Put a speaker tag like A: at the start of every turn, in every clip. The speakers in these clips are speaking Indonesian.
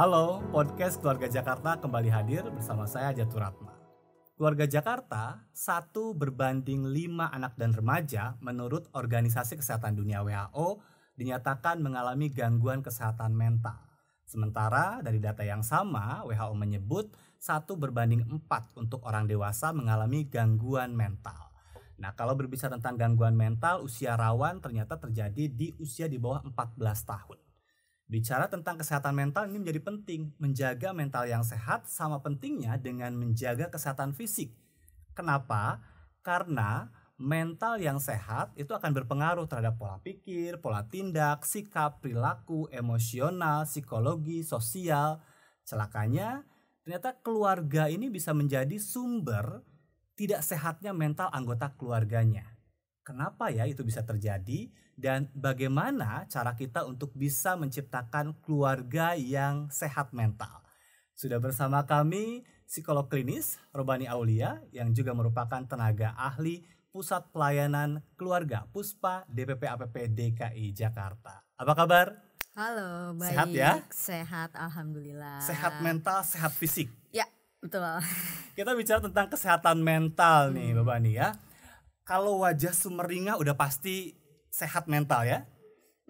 A: Halo, podcast Keluarga Jakarta kembali hadir bersama saya Jatuh Ratma. Keluarga Jakarta, satu berbanding lima anak dan remaja menurut Organisasi Kesehatan Dunia WHO dinyatakan mengalami gangguan kesehatan mental. Sementara dari data yang sama, WHO menyebut satu berbanding empat untuk orang dewasa mengalami gangguan mental. Nah, kalau berbicara tentang gangguan mental, usia rawan ternyata terjadi di usia di bawah 14 tahun. Bicara tentang kesehatan mental ini menjadi penting. Menjaga mental yang sehat sama pentingnya dengan menjaga kesehatan fisik. Kenapa? Karena mental yang sehat itu akan berpengaruh terhadap pola pikir, pola tindak, sikap, perilaku, emosional, psikologi, sosial. Celakanya, ternyata keluarga ini bisa menjadi sumber tidak sehatnya mental anggota keluarganya. Kenapa ya itu bisa terjadi dan bagaimana cara kita untuk bisa menciptakan keluarga yang sehat mental? Sudah bersama kami psikolog klinis Robani Aulia yang juga merupakan tenaga ahli Pusat Pelayanan Keluarga Puspa DPP APP DKI Jakarta. Apa kabar?
B: Halo, baik. Sehat ya? Sehat, alhamdulillah. Sehat
A: mental, sehat fisik.
B: Ya, betul.
A: Kita bicara tentang kesehatan mental hmm. nih, Bapak nih ya kalau wajah sumeringa udah pasti sehat mental ya?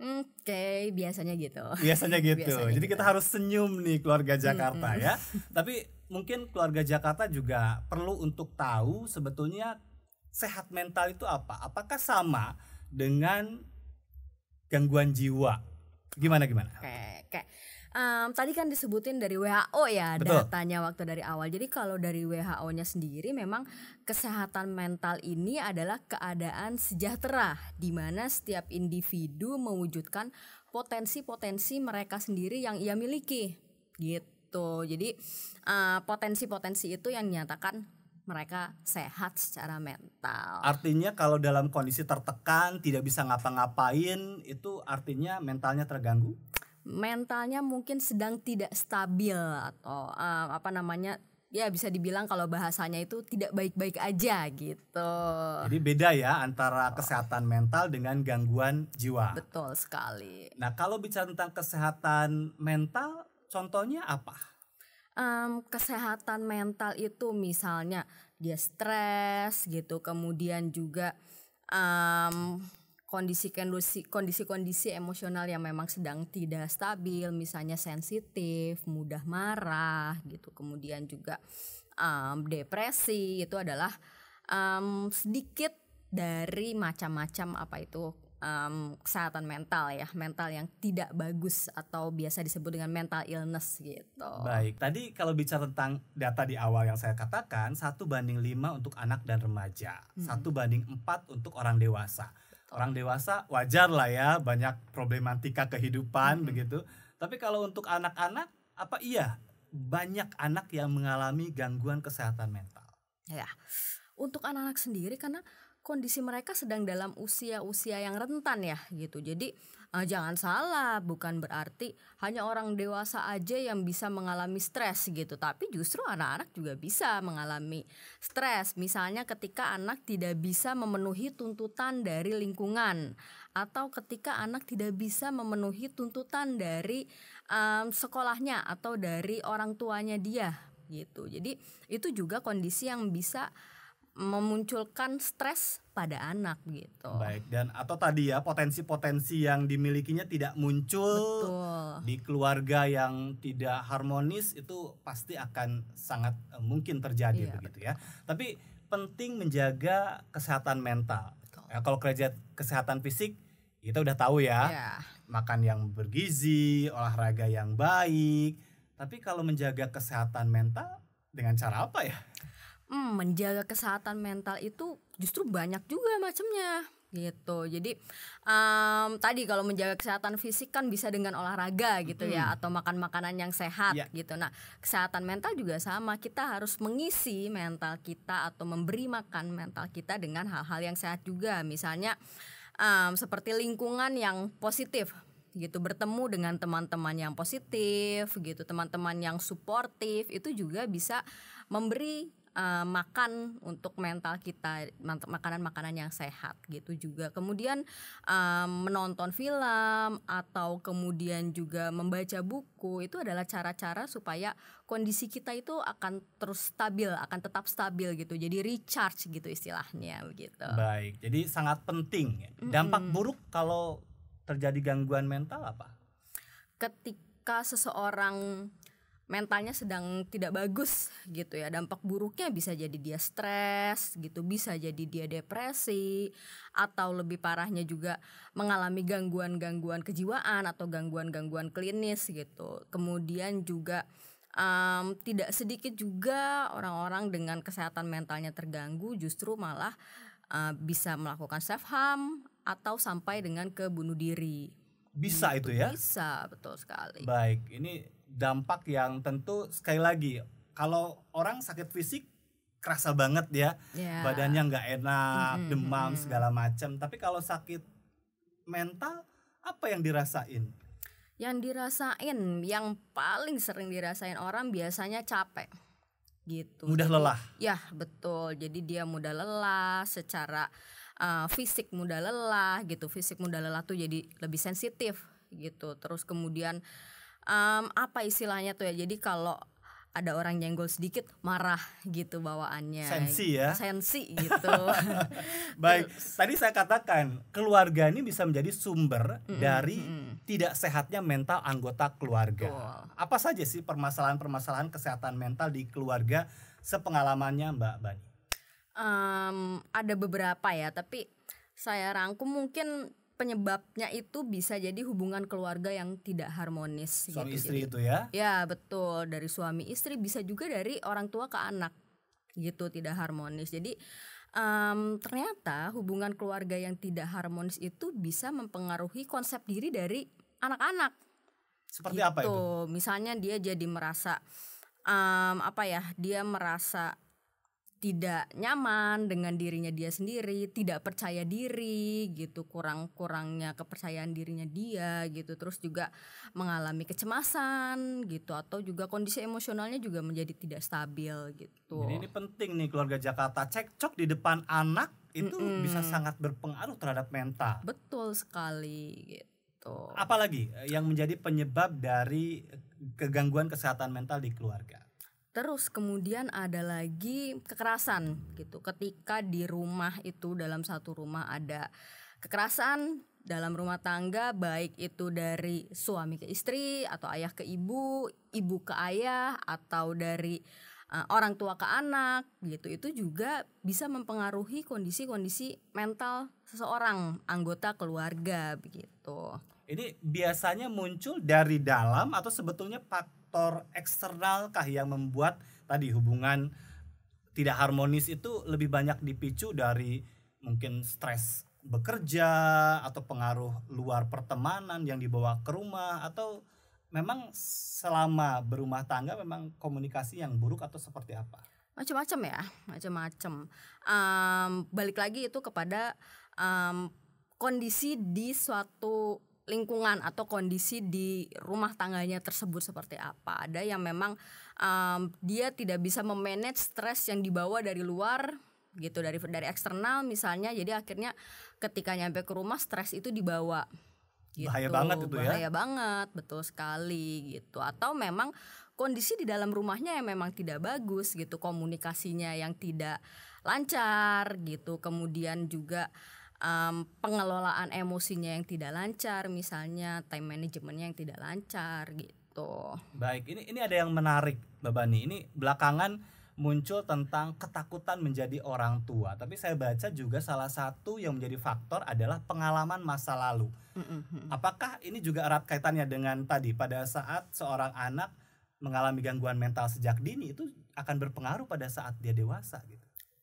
B: Oke, okay, biasanya gitu. Biasanya gitu. biasanya Jadi gitu. kita harus
A: senyum nih keluarga Jakarta mm -hmm. ya. Tapi mungkin keluarga Jakarta juga perlu untuk tahu sebetulnya sehat mental itu apa? Apakah sama dengan gangguan jiwa? Gimana gimana?
B: Oke um, tadi kan disebutin dari WHO ya Betul. datanya waktu dari awal. Jadi kalau dari WHO-nya sendiri memang kesehatan mental ini adalah keadaan sejahtera di mana setiap individu mewujudkan potensi-potensi mereka sendiri yang ia miliki. Gitu. Jadi potensi eh, potensi-potensi itu yang nyatakan mereka sehat secara mental.
A: Artinya kalau dalam kondisi tertekan, tidak bisa ngapa-ngapain, itu artinya mentalnya terganggu?
B: mentalnya mungkin sedang tidak stabil atau uh, apa namanya ya bisa dibilang kalau bahasanya itu tidak baik-baik aja
A: gitu. Jadi beda ya antara kesehatan mental dengan gangguan jiwa. Betul sekali. Nah kalau bicara tentang kesehatan mental, contohnya apa?
B: Um, kesehatan mental itu misalnya dia stres gitu, kemudian juga um, kondisi kondisi kondisi kondisi emosional yang memang sedang tidak stabil, misalnya sensitif, mudah marah gitu, kemudian juga um, depresi itu adalah um, sedikit dari macam-macam apa itu um, kesehatan mental ya, mental yang tidak bagus atau biasa disebut dengan mental illness gitu.
A: Baik, tadi kalau bicara tentang data di awal yang saya katakan, satu banding 5 untuk anak dan remaja, hmm. satu hmm. banding 4 untuk orang dewasa orang dewasa wajar lah ya banyak problematika kehidupan hmm. begitu. Tapi kalau untuk anak-anak apa iya banyak anak yang mengalami gangguan kesehatan mental.
B: Ya. Untuk anak-anak sendiri karena kondisi mereka sedang dalam usia-usia yang rentan ya gitu. Jadi uh, jangan salah, bukan berarti hanya orang dewasa aja yang bisa mengalami stres gitu, tapi justru anak-anak juga bisa mengalami stres. Misalnya ketika anak tidak bisa memenuhi tuntutan dari lingkungan atau ketika anak tidak bisa memenuhi tuntutan dari um, sekolahnya atau dari orang tuanya dia gitu. Jadi itu juga kondisi yang bisa memunculkan stres pada anak gitu.
A: Baik dan atau tadi ya potensi-potensi yang dimilikinya tidak muncul Betul. di keluarga yang tidak harmonis itu pasti akan sangat eh, mungkin terjadi iya, begitu ya. Tapi penting menjaga kesehatan mental. Ya, kalau kerja kesehatan fisik kita udah tahu ya, yeah. makan yang bergizi, olahraga yang baik. Tapi kalau menjaga kesehatan mental dengan cara apa ya?
B: hmm, menjaga kesehatan mental itu justru banyak juga macamnya gitu jadi um, tadi kalau menjaga kesehatan fisik kan bisa dengan olahraga gitu mm -hmm. ya atau makan makanan yang sehat yeah. gitu nah kesehatan mental juga sama kita harus mengisi mental kita atau memberi makan mental kita dengan hal-hal yang sehat juga misalnya um, seperti lingkungan yang positif gitu bertemu dengan teman-teman yang positif gitu teman-teman yang suportif itu juga bisa memberi uh, makan untuk mental kita makanan-makanan yang sehat gitu juga kemudian uh, menonton film atau kemudian juga membaca buku itu adalah cara-cara supaya kondisi kita itu akan terus stabil akan tetap stabil gitu jadi recharge gitu istilahnya begitu
A: baik jadi sangat penting dampak -hmm. buruk kalau terjadi gangguan mental apa
B: ketika seseorang mentalnya sedang tidak bagus gitu ya. Dampak buruknya bisa jadi dia stres gitu, bisa jadi dia depresi atau lebih parahnya juga mengalami gangguan-gangguan kejiwaan atau gangguan-gangguan klinis gitu. Kemudian juga um, tidak sedikit juga orang-orang dengan kesehatan mentalnya terganggu justru malah uh, bisa melakukan self harm atau sampai dengan ke bunuh
A: diri. Bisa gitu, itu ya? Bisa,
B: betul sekali. Baik,
A: ini dampak yang tentu sekali lagi kalau orang sakit fisik kerasa banget ya yeah. badannya nggak enak mm -hmm. demam mhm. segala macam tapi kalau sakit mental apa yang dirasain
B: yang dirasain yang paling sering dirasain orang biasanya capek gitu mudah lelah ya betul jadi dia mudah lelah secara uh, fisik mudah lelah gitu fisik mudah lelah tuh jadi lebih sensitif gitu terus kemudian um, apa istilahnya tuh ya jadi kalau ada orang nyenggol sedikit marah gitu bawaannya sensi ya sensi
A: gitu baik tadi saya katakan keluarga ini bisa menjadi sumber mm -mm, dari mm -mm. tidak sehatnya mental anggota keluarga Betul. apa saja sih permasalahan-permasalahan kesehatan mental di keluarga sepengalamannya mbak Bani
B: um, ada beberapa ya tapi saya rangkum mungkin penyebabnya itu bisa jadi hubungan keluarga yang tidak harmonis. Suami gitu. istri itu ya? Ya betul dari suami istri bisa juga dari orang tua ke anak gitu tidak harmonis. Jadi um, ternyata hubungan keluarga yang tidak harmonis itu bisa mempengaruhi konsep diri dari anak-anak. Seperti gitu. apa itu? Misalnya dia jadi merasa um, apa ya? Dia merasa tidak nyaman dengan dirinya dia sendiri, tidak percaya diri gitu, kurang-kurangnya kepercayaan dirinya dia gitu, terus juga mengalami kecemasan gitu atau juga kondisi emosionalnya juga menjadi tidak stabil gitu. Jadi ini
A: penting nih keluarga Jakarta cekcok di depan anak itu mm -mm. bisa sangat berpengaruh terhadap mental.
B: Betul sekali
A: gitu. Apalagi yang menjadi penyebab dari kegangguan kesehatan mental di keluarga
B: Terus kemudian ada lagi kekerasan gitu. Ketika di rumah itu dalam satu rumah ada kekerasan dalam rumah tangga baik itu dari suami ke istri atau ayah ke ibu, ibu ke ayah atau dari uh, orang tua ke anak gitu. Itu juga bisa mempengaruhi kondisi-kondisi mental seseorang anggota keluarga begitu.
A: Ini biasanya muncul dari dalam atau sebetulnya pak faktor eksternal kah yang membuat tadi hubungan tidak harmonis itu lebih banyak dipicu dari mungkin stres bekerja atau pengaruh luar pertemanan yang dibawa ke rumah atau memang selama berumah tangga memang komunikasi yang buruk atau seperti apa?
B: Macam-macam ya, macam-macam. Um, balik lagi itu kepada um, kondisi di suatu lingkungan atau kondisi di rumah tangganya tersebut seperti apa. Ada yang memang um, dia tidak bisa memanage stres yang dibawa dari luar gitu dari dari eksternal misalnya. Jadi akhirnya ketika nyampe ke rumah stres itu dibawa.
A: Gitu. Bahaya banget itu ya. Bahaya
B: banget, betul sekali gitu. Atau memang kondisi di dalam rumahnya yang memang tidak bagus gitu, komunikasinya yang tidak lancar gitu. Kemudian juga um, pengelolaan emosinya yang tidak lancar misalnya time managementnya yang tidak lancar gitu
A: baik ini ini ada yang menarik mbak Bani ini belakangan muncul tentang ketakutan menjadi orang tua. Tapi saya baca juga salah satu yang menjadi faktor adalah pengalaman masa lalu. Apakah ini juga erat kaitannya dengan tadi pada saat seorang anak mengalami gangguan mental sejak dini itu akan berpengaruh pada saat dia dewasa gitu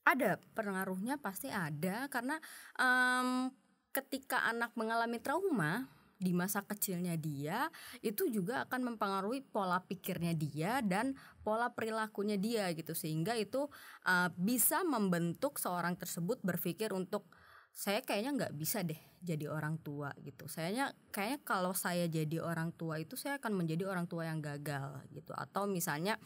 B: ada pengaruhnya pasti ada karena um, ketika anak mengalami trauma di masa kecilnya dia itu juga akan mempengaruhi pola pikirnya dia dan pola perilakunya dia gitu sehingga itu uh, bisa membentuk seorang tersebut berpikir untuk saya kayaknya nggak bisa deh jadi orang tua gitu. Sayanya kayaknya kalau saya jadi orang tua itu saya akan menjadi orang tua yang gagal gitu. Atau misalnya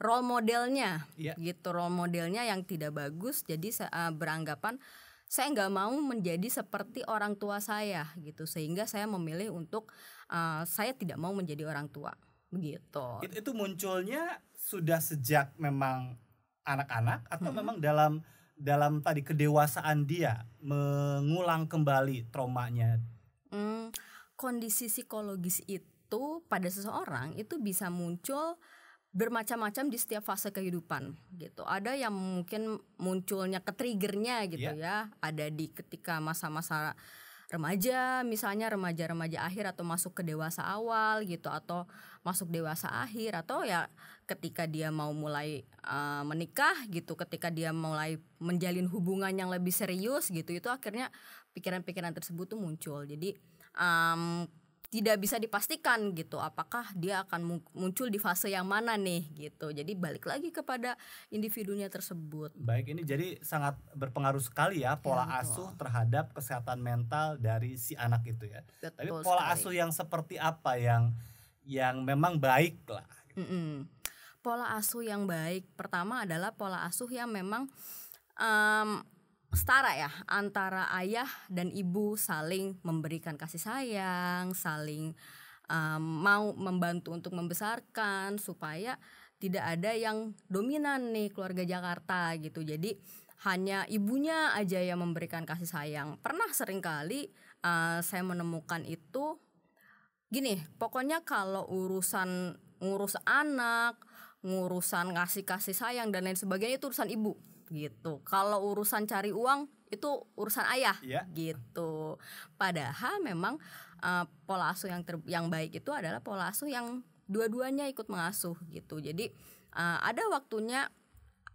B: role modelnya yeah. gitu role modelnya yang tidak bagus jadi uh, beranggapan saya nggak mau menjadi seperti orang tua saya gitu sehingga saya memilih untuk uh, saya tidak mau menjadi orang tua
A: begitu itu, itu munculnya sudah sejak memang anak-anak atau hmm. memang dalam dalam tadi kedewasaan dia mengulang kembali traumanya hmm,
B: kondisi psikologis itu pada seseorang itu bisa muncul bermacam-macam di setiap fase kehidupan gitu. Ada yang mungkin munculnya ketriggernya gitu yeah. ya. Ada di ketika masa-masa remaja misalnya remaja-remaja akhir atau masuk ke dewasa awal gitu atau masuk dewasa akhir atau ya ketika dia mau mulai uh, menikah gitu ketika dia mulai menjalin hubungan yang lebih serius gitu itu akhirnya pikiran-pikiran tersebut tuh muncul jadi um, tidak bisa dipastikan gitu apakah dia akan muncul di fase yang mana nih gitu. Jadi balik lagi kepada individunya tersebut.
A: Baik, ini jadi sangat berpengaruh sekali ya pola ya, asuh terhadap kesehatan mental dari si anak itu ya. Betul Tapi pola sekali. asuh yang seperti apa yang yang memang baik lah. Mm -mm.
B: Pola asuh yang baik pertama adalah pola asuh yang memang um, setara ya antara ayah dan ibu saling memberikan kasih sayang, saling um, mau membantu untuk membesarkan supaya tidak ada yang dominan nih keluarga Jakarta gitu. Jadi hanya ibunya aja yang memberikan kasih sayang. Pernah seringkali uh, saya menemukan itu gini, pokoknya kalau urusan ngurus anak, ngurusan ngasih kasih sayang dan lain sebagainya itu urusan ibu gitu. Kalau urusan cari uang itu urusan ayah ya. gitu. Padahal memang uh, pola asuh yang ter yang baik itu adalah pola asuh yang dua-duanya ikut mengasuh gitu. Jadi uh, ada waktunya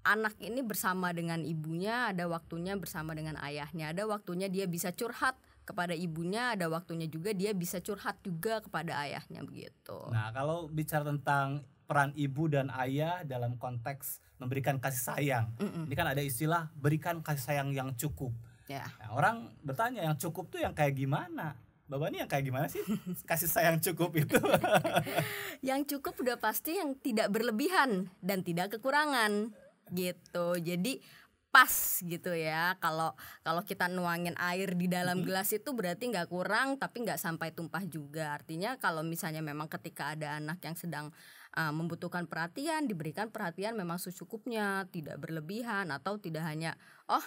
B: anak ini bersama dengan ibunya, ada waktunya bersama dengan ayahnya, ada waktunya dia bisa curhat kepada ibunya, ada waktunya juga dia bisa curhat juga kepada ayahnya begitu.
A: Nah, kalau bicara tentang peran ibu dan ayah dalam konteks memberikan kasih sayang. Mm -mm. Ini kan ada istilah berikan kasih sayang yang cukup.
B: Yeah. Nah, orang
A: bertanya yang cukup tuh yang kayak gimana? Bapak ini yang kayak gimana sih kasih sayang cukup itu?
B: yang cukup udah pasti yang tidak berlebihan dan tidak kekurangan gitu. Jadi pas gitu ya kalau kalau kita nuangin air di dalam gelas itu berarti nggak kurang tapi nggak sampai tumpah juga artinya kalau misalnya memang ketika ada anak yang sedang uh, membutuhkan perhatian diberikan perhatian memang secukupnya tidak berlebihan atau tidak hanya oh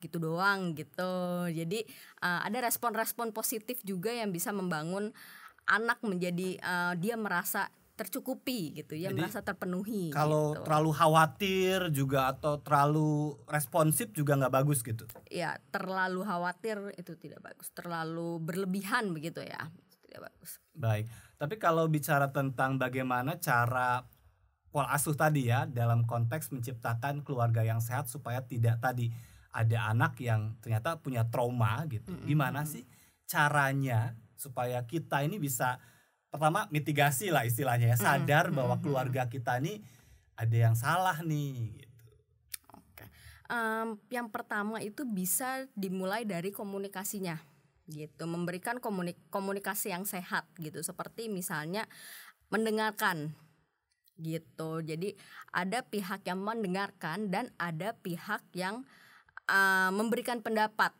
B: gitu doang gitu jadi uh, ada respon-respon positif juga yang bisa membangun anak menjadi uh, dia merasa tercukupi gitu ya merasa terpenuhi kalau
A: gitu. terlalu khawatir juga atau terlalu responsif juga nggak bagus gitu
B: ya terlalu khawatir itu tidak bagus terlalu berlebihan begitu ya
A: tidak bagus. Baik, tapi kalau bicara tentang bagaimana cara pola asuh tadi ya dalam konteks menciptakan keluarga yang sehat supaya tidak tadi ada anak yang ternyata punya trauma gitu, mm -hmm. gimana sih caranya supaya kita ini bisa pertama mitigasi lah istilahnya ya sadar mm -hmm. bahwa keluarga kita ini ada yang salah nih
B: um, yang pertama itu bisa dimulai dari komunikasinya gitu memberikan komunik komunikasi yang sehat gitu seperti misalnya mendengarkan gitu jadi ada pihak yang mendengarkan dan ada pihak yang uh, memberikan pendapat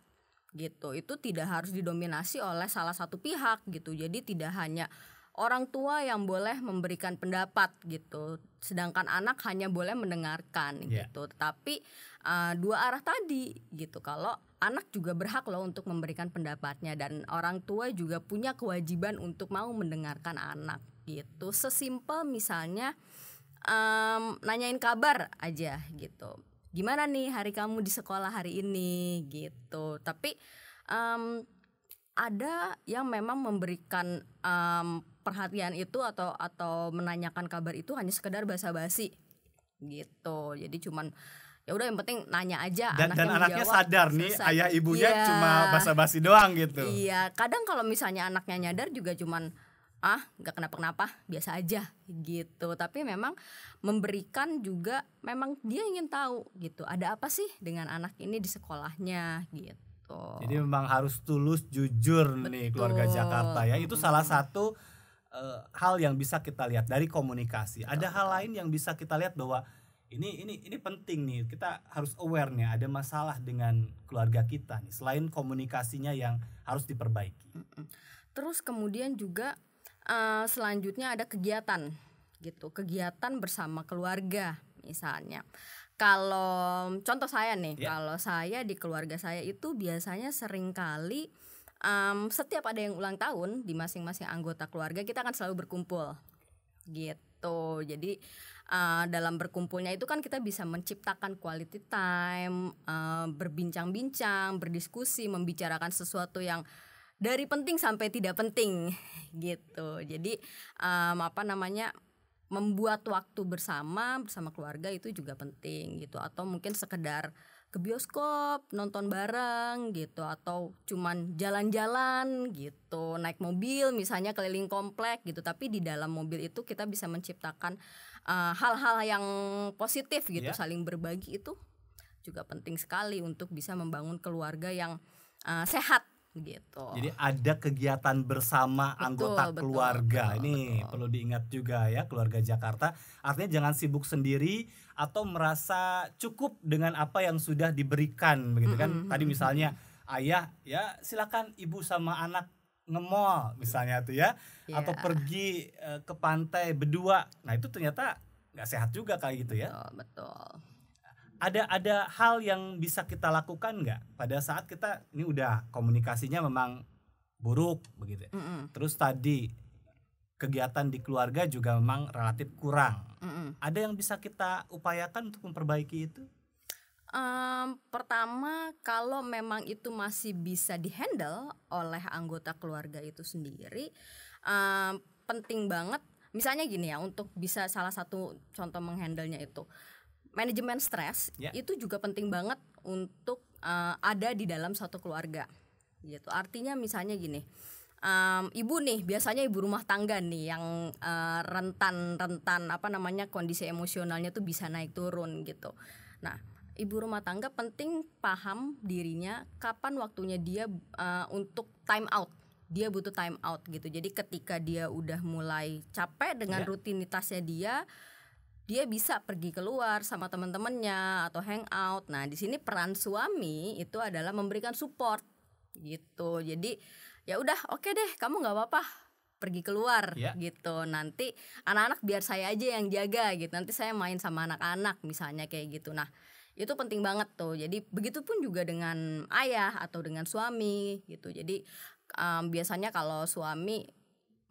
B: gitu itu tidak harus didominasi oleh salah satu pihak gitu jadi tidak hanya orang tua yang boleh memberikan pendapat gitu, sedangkan anak hanya boleh mendengarkan yeah. gitu. Tapi uh, dua arah tadi gitu. Kalau anak juga berhak loh untuk memberikan pendapatnya dan orang tua juga punya kewajiban untuk mau mendengarkan anak gitu. Sesimpel misalnya um, nanyain kabar aja gitu. Gimana nih hari kamu di sekolah hari ini gitu. Tapi um, ada yang memang memberikan um, perhatian itu atau atau menanyakan kabar itu hanya sekedar basa-basi gitu jadi cuman ya udah yang penting nanya aja dan, anaknya dan anaknya menjawab, sadar nih selesai. ayah ibunya yeah. cuma
A: basa-basi doang gitu
B: iya kadang kalau misalnya anaknya nyadar juga cuman ah nggak kenapa-kenapa biasa aja gitu tapi memang memberikan juga memang dia ingin tahu gitu ada apa sih dengan anak ini di sekolahnya
A: gitu jadi memang harus tulus jujur Betul. nih keluarga Jakarta ya itu salah satu uh, hal yang bisa kita lihat dari komunikasi. Ada hal lain yang bisa kita lihat bahwa ini ini ini penting nih. Kita harus aware nih ada masalah dengan keluarga kita nih selain komunikasinya yang harus diperbaiki.
B: Terus kemudian juga uh, selanjutnya ada kegiatan gitu. Kegiatan bersama keluarga misalnya. Kalau contoh saya nih, yeah. kalau saya di keluarga saya itu biasanya seringkali kali um, setiap ada yang ulang tahun di masing-masing anggota keluarga kita akan selalu berkumpul gitu jadi uh, dalam berkumpulnya itu kan kita bisa menciptakan quality time uh, berbincang-bincang berdiskusi membicarakan sesuatu yang dari penting sampai tidak penting gitu jadi um, apa namanya membuat waktu bersama bersama keluarga itu juga penting gitu atau mungkin sekedar ke bioskop nonton bareng gitu atau cuman jalan-jalan gitu naik mobil misalnya keliling komplek gitu tapi di dalam mobil itu kita bisa menciptakan eh, hal-hal uh, yang positif gitu yeah. saling berbagi itu juga penting sekali untuk bisa membangun keluarga yang uh, sehat gitu.
A: Jadi ada kegiatan bersama betul, anggota keluarga. Betul, Ini betul. perlu diingat juga ya keluarga Jakarta. Artinya jangan sibuk sendiri atau merasa cukup dengan apa yang sudah diberikan begitu kan. Mm -hmm. Tadi misalnya ayah ya silakan ibu sama anak ngemol misalnya tuh ya yeah. atau pergi eh, ke pantai berdua. Nah, itu ternyata nggak sehat juga kayak gitu ya. Betul, betul ada ada hal yang bisa kita lakukan nggak pada saat kita ini udah komunikasinya memang buruk begitu. Mm -mm. Terus tadi kegiatan di keluarga juga memang relatif kurang. Mm -mm. Ada yang bisa kita upayakan untuk memperbaiki itu?
B: Um, pertama, kalau memang itu masih bisa dihandle oleh anggota keluarga itu sendiri, um, penting banget. Misalnya gini ya, untuk bisa salah satu contoh menghandlenya itu, manajemen stres yeah. itu juga penting banget untuk uh, ada di dalam satu keluarga gitu artinya misalnya gini um, ibu nih biasanya ibu rumah tangga nih yang uh, eh, rentan rentan apa namanya kondisi emosionalnya tuh bisa naik turun gitu nah ibu rumah tangga penting paham dirinya kapan waktunya dia uh, untuk time out dia butuh time out gitu jadi ketika dia udah mulai capek dengan yeah. rutinitasnya dia dia bisa pergi keluar sama teman-temannya atau hangout. Nah, di sini peran suami itu adalah memberikan support gitu. Jadi ya udah oke okay deh, kamu nggak apa-apa pergi keluar ya. gitu. Nanti anak-anak biar saya aja yang jaga gitu. Nanti saya main sama anak-anak misalnya kayak gitu. Nah, itu penting banget tuh jadi begitu pun juga dengan ayah atau dengan suami gitu jadi um, biasanya kalau suami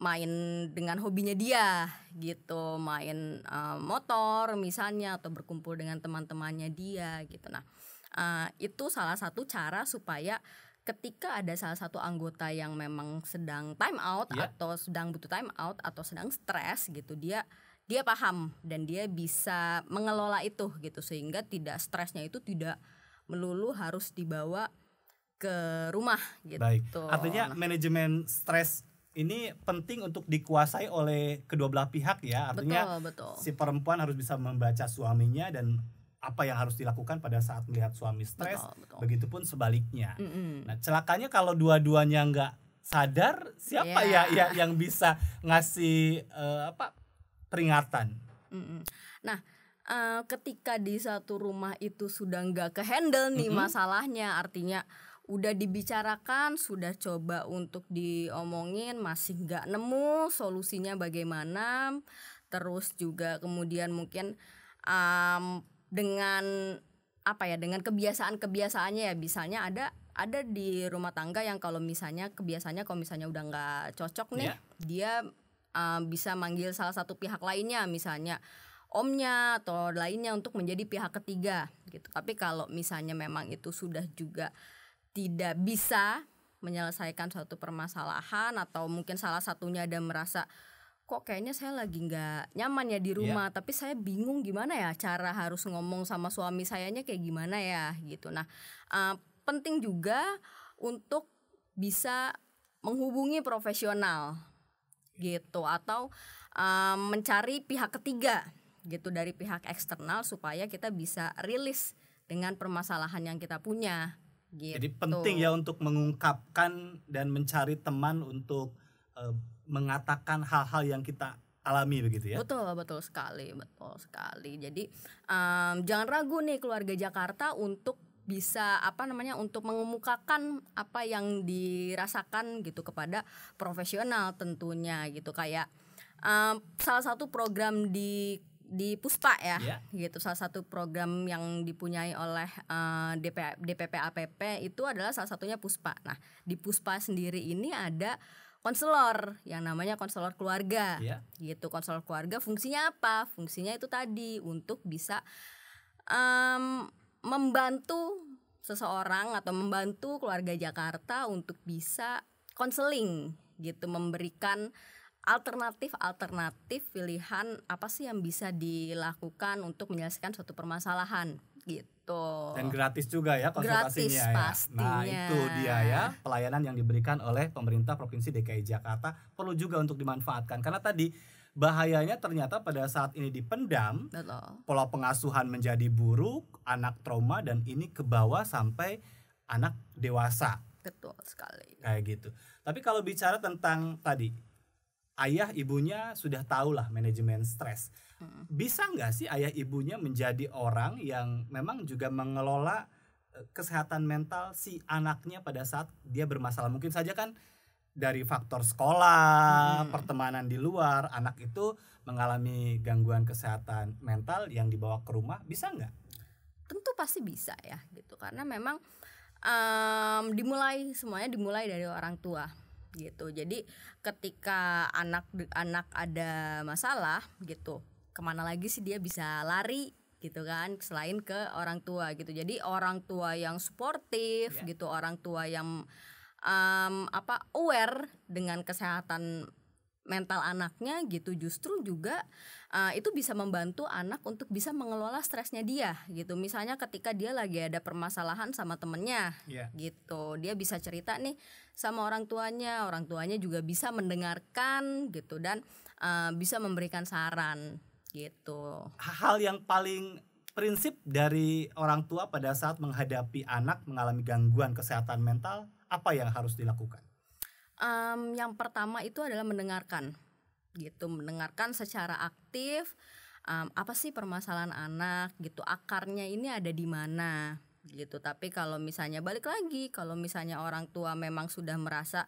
B: main dengan hobinya dia gitu main uh, motor misalnya atau berkumpul dengan teman-temannya dia gitu nah uh, itu salah satu cara supaya ketika ada salah satu anggota yang memang sedang time out yeah. atau sedang butuh time out atau sedang stres gitu dia dia paham dan dia bisa mengelola itu gitu sehingga tidak stresnya itu tidak melulu harus dibawa ke rumah gitu. Baik. Artinya
A: manajemen stres ini penting untuk dikuasai oleh kedua belah pihak ya artinya betul, betul. si perempuan harus bisa membaca suaminya dan apa yang harus dilakukan pada saat melihat suami stres begitu pun begitupun sebaliknya mm -hmm. nah celakanya kalau dua-duanya nggak sadar siapa yeah. ya, ya yang bisa ngasih uh, apa peringatan
B: mm -hmm. nah uh, ketika di satu rumah itu sudah nggak kehandle nih mm -hmm. masalahnya artinya udah dibicarakan, sudah coba untuk diomongin, masih nggak nemu solusinya bagaimana. Terus juga kemudian mungkin um, dengan apa ya dengan kebiasaan-kebiasaannya ya misalnya ada ada di rumah tangga yang kalau misalnya kebiasaannya kalau misalnya udah nggak cocok nih yeah. dia um, bisa manggil salah satu pihak lainnya misalnya omnya atau lainnya untuk menjadi pihak ketiga gitu tapi kalau misalnya memang itu sudah juga tidak bisa menyelesaikan suatu permasalahan atau mungkin salah satunya ada merasa kok kayaknya saya lagi nggak nyaman ya di iya. rumah yeah. tapi saya bingung gimana ya cara harus ngomong sama suami sayanya kayak gimana ya gitu nah uh, penting juga untuk bisa menghubungi profesional gitu atau uh, mencari pihak ketiga gitu dari pihak eksternal supaya kita bisa rilis dengan permasalahan yang kita punya Gitu. Jadi penting ya
A: untuk mengungkapkan dan mencari teman untuk e, mengatakan hal-hal yang kita alami begitu ya. Betul,
B: betul sekali, betul sekali. Jadi um, jangan ragu nih keluarga Jakarta untuk bisa apa namanya untuk mengemukakan apa yang dirasakan gitu kepada profesional tentunya gitu kayak um, salah satu program di di Puspa ya, yeah. gitu. Salah satu program yang dipunyai oleh uh, eh, DP, DPPAPP itu adalah salah satunya Puspa. Nah, di Puspa sendiri ini ada konselor yang namanya konselor keluarga, yeah. gitu. Konselor keluarga fungsinya apa? Fungsinya itu tadi untuk bisa um, membantu seseorang atau membantu keluarga Jakarta untuk bisa konseling, gitu, memberikan alternatif-alternatif pilihan apa sih yang bisa dilakukan untuk menyelesaikan suatu permasalahan gitu. Dan
A: gratis juga ya konsultasinya ya. gratis, ya. Nah, itu dia ya pelayanan yang diberikan oleh pemerintah Provinsi DKI Jakarta perlu juga untuk dimanfaatkan karena tadi bahayanya ternyata pada saat ini dipendam, Betul. pola pengasuhan menjadi buruk, anak trauma dan ini ke bawah sampai anak dewasa. Betul sekali. Kayak gitu. Tapi kalau bicara tentang tadi ayah ibunya sudah tahu lah manajemen stres. Bisa nggak sih ayah ibunya menjadi orang yang memang juga mengelola e, kesehatan mental si anaknya pada saat dia bermasalah? Mungkin saja kan dari faktor sekolah, hmm. pertemanan di luar, anak itu mengalami gangguan kesehatan mental yang dibawa ke rumah, bisa nggak?
B: Tentu pasti bisa ya gitu karena memang um, dimulai semuanya dimulai dari orang tua gitu. Jadi ketika anak-anak ada masalah gitu, kemana lagi sih dia bisa lari gitu kan selain ke orang tua gitu jadi orang tua yang sportif yeah. gitu orang tua yang um, apa aware dengan kesehatan mental anaknya gitu justru juga Eh, itu bisa membantu anak untuk bisa mengelola stresnya dia gitu misalnya ketika dia lagi ada permasalahan sama temennya yeah. gitu dia bisa cerita nih sama orang tuanya orang tuanya juga bisa mendengarkan gitu dan uh, bisa memberikan saran gitu hal
A: yang paling prinsip dari orang tua pada saat menghadapi anak mengalami gangguan kesehatan mental apa yang harus dilakukan
B: um, yang pertama itu adalah mendengarkan gitu mendengarkan secara aktif um, apa sih permasalahan anak gitu akarnya ini ada di mana gitu tapi kalau misalnya balik lagi kalau misalnya orang tua memang sudah merasa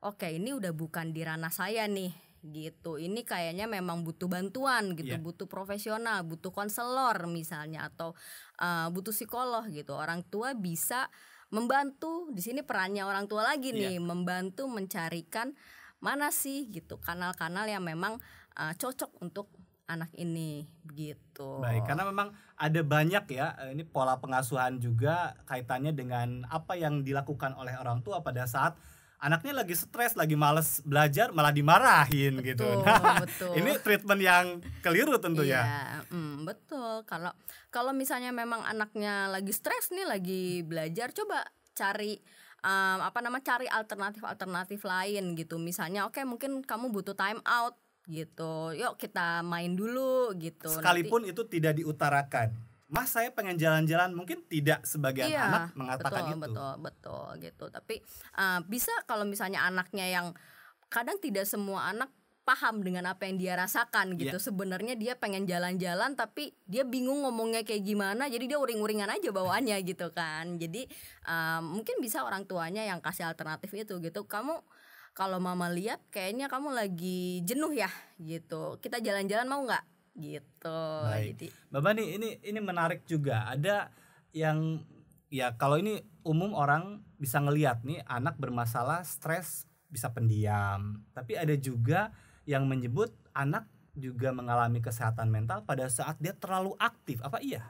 B: oke okay, ini udah bukan di ranah saya nih gitu ini kayaknya memang butuh bantuan gitu yeah. butuh profesional butuh konselor misalnya atau uh, butuh psikolog gitu orang tua bisa membantu di sini perannya orang tua lagi iya. nih yeah. membantu mencarikan mana sih gitu kanal-kanal yang memang uh, cocok untuk anak ini begitu. Baik, karena
A: memang ada banyak ya eh, ini pola pengasuhan juga kaitannya dengan apa yang dilakukan oleh orang tua pada saat anaknya lagi stres, lagi males belajar, malah dimarahin gitu. betul, gitu. Nah, betul. ini treatment yang keliru tentu ya. Iya,
B: mm, betul. Kalau kalau misalnya memang anaknya lagi stres nih, lagi belajar, coba cari um, apa nama cari alternatif alternatif lain gitu misalnya oke okay, mungkin kamu butuh time out gitu yuk kita main dulu gitu sekalipun Nanti,
A: itu tidak diutarakan Mas saya pengen jalan-jalan mungkin tidak sebagian iya, anak mengatakan betul, itu. Betul,
B: betul gitu. Tapi uh, bisa kalau misalnya anaknya yang kadang tidak semua anak paham dengan apa yang dia rasakan gitu. Yeah. Sebenarnya dia pengen jalan-jalan tapi dia bingung ngomongnya kayak gimana. Jadi dia uring-uringan aja bawaannya gitu kan. Jadi um, mungkin bisa orang tuanya yang kasih alternatif itu gitu. Kamu kalau mama lihat kayaknya kamu lagi jenuh ya gitu. Kita jalan-jalan mau nggak? Gitu. Baik.
A: Jadi bapak nih ini ini menarik juga. Ada yang ya kalau ini umum orang bisa ngelihat nih anak bermasalah stres bisa pendiam. Tapi ada juga yang menyebut anak juga mengalami kesehatan mental pada saat dia terlalu aktif. Apa iya?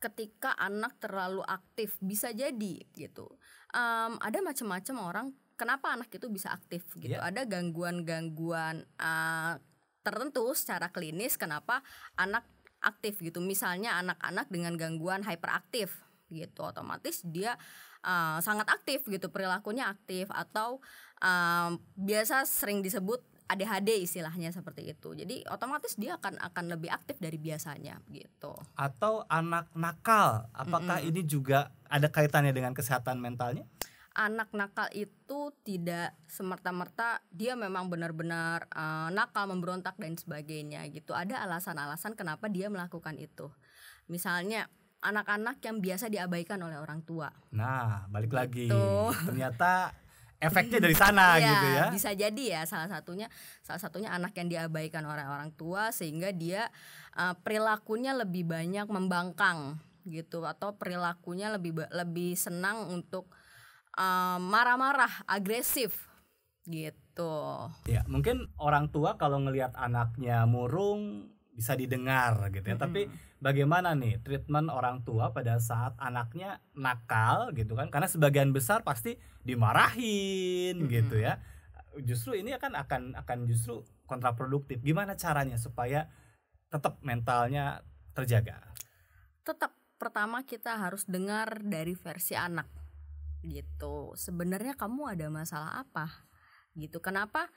B: Ketika anak terlalu aktif bisa jadi gitu. Um, ada macam-macam orang. Kenapa anak itu bisa aktif gitu? Yeah. Ada gangguan-gangguan uh, tertentu secara klinis. Kenapa anak aktif gitu? Misalnya anak-anak dengan gangguan hyperaktif gitu, otomatis dia uh, sangat aktif gitu perilakunya aktif atau um, biasa sering disebut ADHD istilahnya seperti itu. Jadi otomatis dia akan akan lebih aktif dari biasanya gitu.
A: Atau anak nakal, apakah mm -mm. ini juga ada kaitannya dengan kesehatan mentalnya?
B: Anak nakal itu tidak semerta-merta dia memang benar-benar uh, nakal, memberontak dan sebagainya gitu. Ada alasan-alasan kenapa dia melakukan itu. Misalnya anak-anak yang biasa diabaikan oleh orang tua.
A: Nah, balik gitu. lagi. Ternyata efeknya dari sana ya, gitu ya. Bisa
B: jadi ya salah satunya salah satunya anak yang diabaikan oleh orang tua sehingga dia uh, perilakunya lebih banyak membangkang gitu atau perilakunya lebih lebih senang untuk marah eh, marah-marah, agresif gitu. Ya,
A: mungkin orang tua kalau ngelihat anaknya murung bisa didengar gitu ya, hmm. tapi bagaimana nih treatment orang tua pada saat anaknya nakal gitu kan karena sebagian besar pasti dimarahin hmm. gitu ya justru ini akan akan akan justru kontraproduktif gimana caranya supaya tetap mentalnya terjaga
B: tetap pertama kita harus dengar dari versi anak gitu sebenarnya kamu ada masalah apa gitu kenapa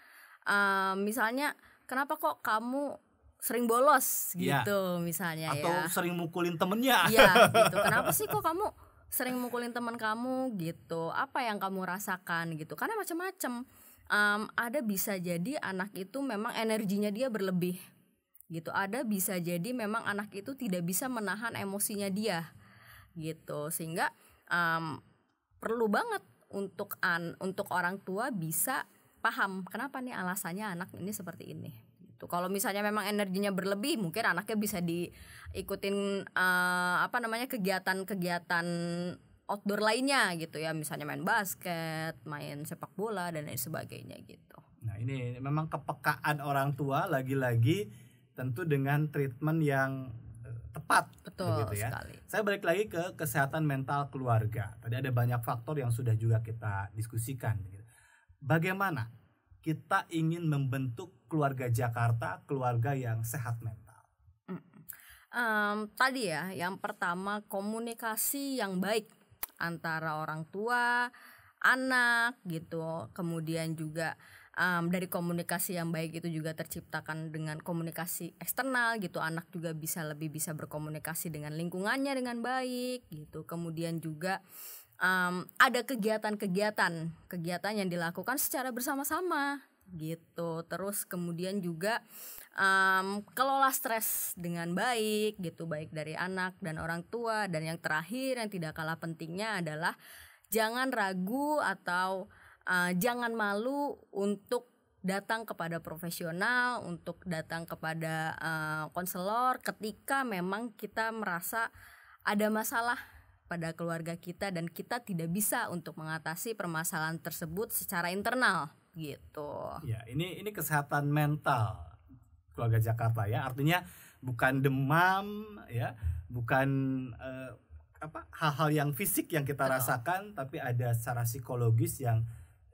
B: uh, misalnya kenapa kok kamu sering bolos iya. gitu ya. misalnya
A: atau ya. sering mukulin temennya ya gitu kenapa
B: sih kok kamu sering mukulin teman kamu gitu apa yang kamu rasakan gitu karena macam-macam um, ada bisa jadi anak itu memang energinya dia berlebih gitu ada bisa jadi memang anak itu tidak bisa menahan emosinya dia gitu sehingga um, perlu banget untuk an untuk orang tua bisa paham kenapa nih alasannya anak ini seperti ini gitu. Kalau misalnya memang energinya berlebih, mungkin anaknya bisa diikutin uh, apa namanya kegiatan-kegiatan outdoor lainnya gitu ya, misalnya main basket, main sepak bola dan lain sebagainya gitu.
A: Nah, ini memang kepekaan orang tua lagi-lagi tentu dengan treatment yang eh, tepat betul gitu ya. sekali. Saya balik lagi ke kesehatan mental keluarga. Tadi ada banyak faktor yang sudah juga kita diskusikan. Gitu. Bagaimana kita ingin membentuk keluarga Jakarta, keluarga yang sehat mental?
B: Um, tadi ya, yang pertama komunikasi yang baik antara orang tua, anak gitu, kemudian juga um, dari komunikasi yang baik itu juga terciptakan dengan komunikasi eksternal gitu anak juga bisa lebih bisa berkomunikasi dengan lingkungannya dengan baik gitu kemudian juga um, ada kegiatan-kegiatan kegiatan yang dilakukan secara bersama-sama gitu terus kemudian juga um, kelola stres dengan baik gitu baik dari anak dan orang tua dan yang terakhir yang tidak kalah pentingnya adalah jangan ragu atau uh, jangan malu untuk datang kepada profesional untuk datang kepada uh, konselor ketika memang kita merasa ada masalah pada keluarga kita dan kita tidak bisa untuk mengatasi permasalahan tersebut secara internal gitu.
A: Ya, ini ini kesehatan mental keluarga Jakarta ya. Artinya bukan demam ya, bukan eh, apa hal-hal yang fisik yang kita Betul. rasakan tapi ada secara psikologis yang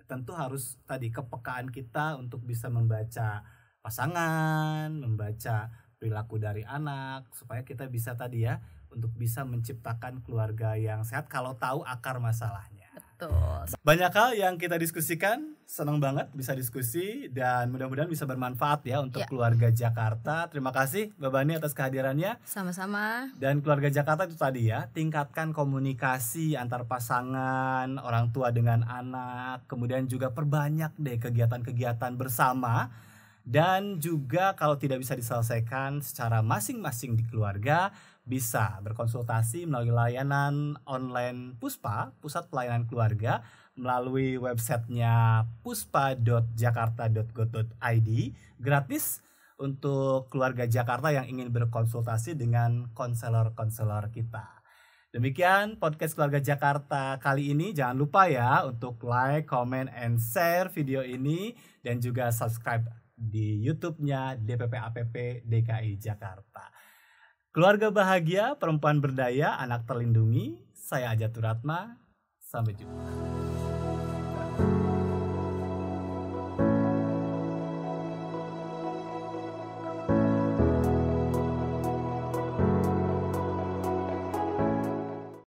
A: tentu harus tadi kepekaan kita untuk bisa membaca pasangan, membaca perilaku dari anak supaya kita bisa tadi ya untuk bisa menciptakan keluarga yang sehat kalau tahu akar masalahnya. Betul. Banyak hal yang kita diskusikan, senang banget bisa diskusi dan mudah-mudahan bisa bermanfaat ya untuk ya. keluarga Jakarta. Terima kasih Mbak Bani atas kehadirannya.
B: Sama-sama.
A: Dan keluarga Jakarta itu tadi ya, tingkatkan komunikasi antar pasangan, orang tua dengan anak, kemudian juga perbanyak deh kegiatan-kegiatan bersama dan juga kalau tidak bisa diselesaikan secara masing-masing di keluarga bisa berkonsultasi melalui layanan online Puspa, Pusat Pelayanan Keluarga, melalui websitenya puspa.jakarta.go.id, gratis untuk keluarga Jakarta yang ingin berkonsultasi dengan konselor-konselor kita. Demikian podcast keluarga Jakarta kali ini. Jangan lupa ya untuk like, comment, and share video ini dan juga subscribe di YouTube-nya DPP APP DKI Jakarta. Keluarga bahagia, perempuan berdaya, anak terlindungi. Saya Ajatu Ratma. Sampai jumpa.